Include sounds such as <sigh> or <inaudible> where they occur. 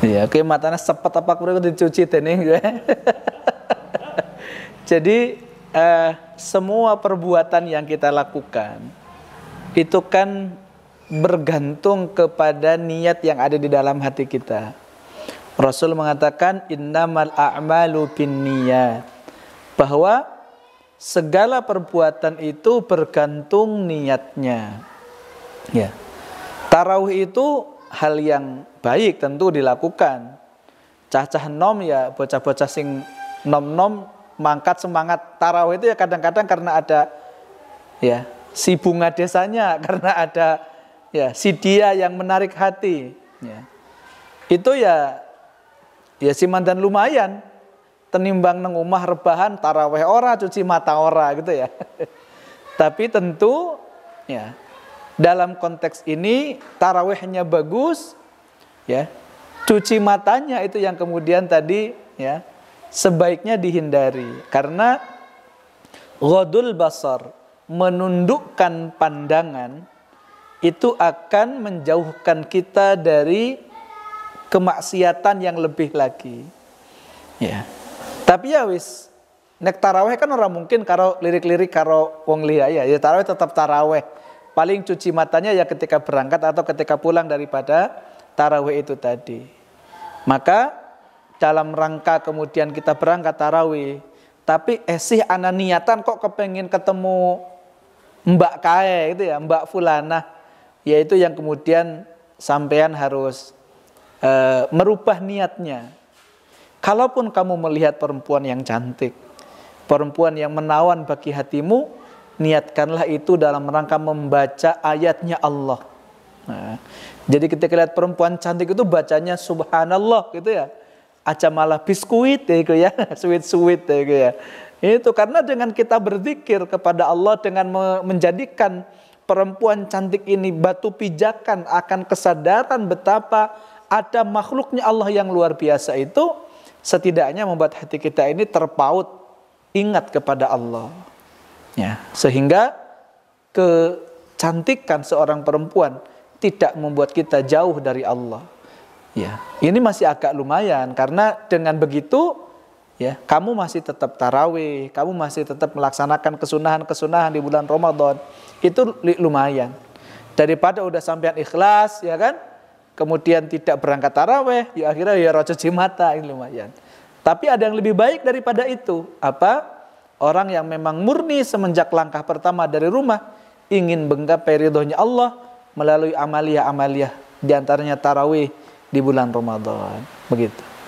Iya, kayak matanya sepet apa kurang dicuci dening ya. <laughs> gue. Jadi eh, semua perbuatan yang kita lakukan itu kan bergantung kepada niat yang ada di dalam hati kita. Rasul mengatakan innamal a'malu binniyat. Bahwa segala perbuatan itu bergantung niatnya. Ya. Tarawih itu hal yang baik tentu dilakukan. cacah nom ya bocah-bocah sing nom-nom mangkat semangat tarawih itu ya kadang-kadang karena ada ya si bunga desanya <laughs> karena ada ya si dia yang menarik hati ya. Itu ya ya siman dan lumayan tenimbang neng umah rebahan taraweh ora cuci mata ora gitu ya. <laughs> Tapi tentu ya dalam konteks ini tarawehnya bagus, ya cuci matanya itu yang kemudian tadi ya sebaiknya dihindari karena ghadul basar menundukkan pandangan itu akan menjauhkan kita dari kemaksiatan yang lebih lagi ya tapi ya wis nek taraweh kan orang mungkin karo lirik-lirik karo wong liya ya ya taraweh tetap taraweh paling cuci matanya ya ketika berangkat atau ketika pulang daripada tarawih itu tadi. Maka dalam rangka kemudian kita berangkat tarawih, tapi esih eh, ana niatan kok kepengen ketemu Mbak Kae itu ya, Mbak Fulana, yaitu yang kemudian sampean harus e, merubah niatnya. Kalaupun kamu melihat perempuan yang cantik, perempuan yang menawan bagi hatimu, niatkanlah itu dalam rangka membaca ayatnya Allah. Nah, jadi kita lihat perempuan cantik itu bacanya subhanallah gitu ya. Acamalah biskuit ya gitu ya, <laughs> sweet-sweet ya gitu ya. Itu karena dengan kita berzikir kepada Allah dengan menjadikan perempuan cantik ini batu pijakan akan kesadaran betapa ada makhluknya Allah yang luar biasa itu setidaknya membuat hati kita ini terpaut ingat kepada Allah. Ya, sehingga kecantikan seorang perempuan tidak membuat kita jauh dari Allah. Ya, ini masih agak lumayan karena dengan begitu ya, kamu masih tetap tarawih, kamu masih tetap melaksanakan kesunahan-kesunahan di bulan Ramadan. Itu lumayan. Daripada udah sampean ikhlas, ya kan? Kemudian tidak berangkat tarawih, ya akhirnya ya rojo mata ini lumayan. Tapi ada yang lebih baik daripada itu. Apa? Orang yang memang murni semenjak langkah pertama dari rumah, ingin menggapai ridhonya Allah, melalui amalia-amalia diantaranya tarawih di bulan Ramadan begitu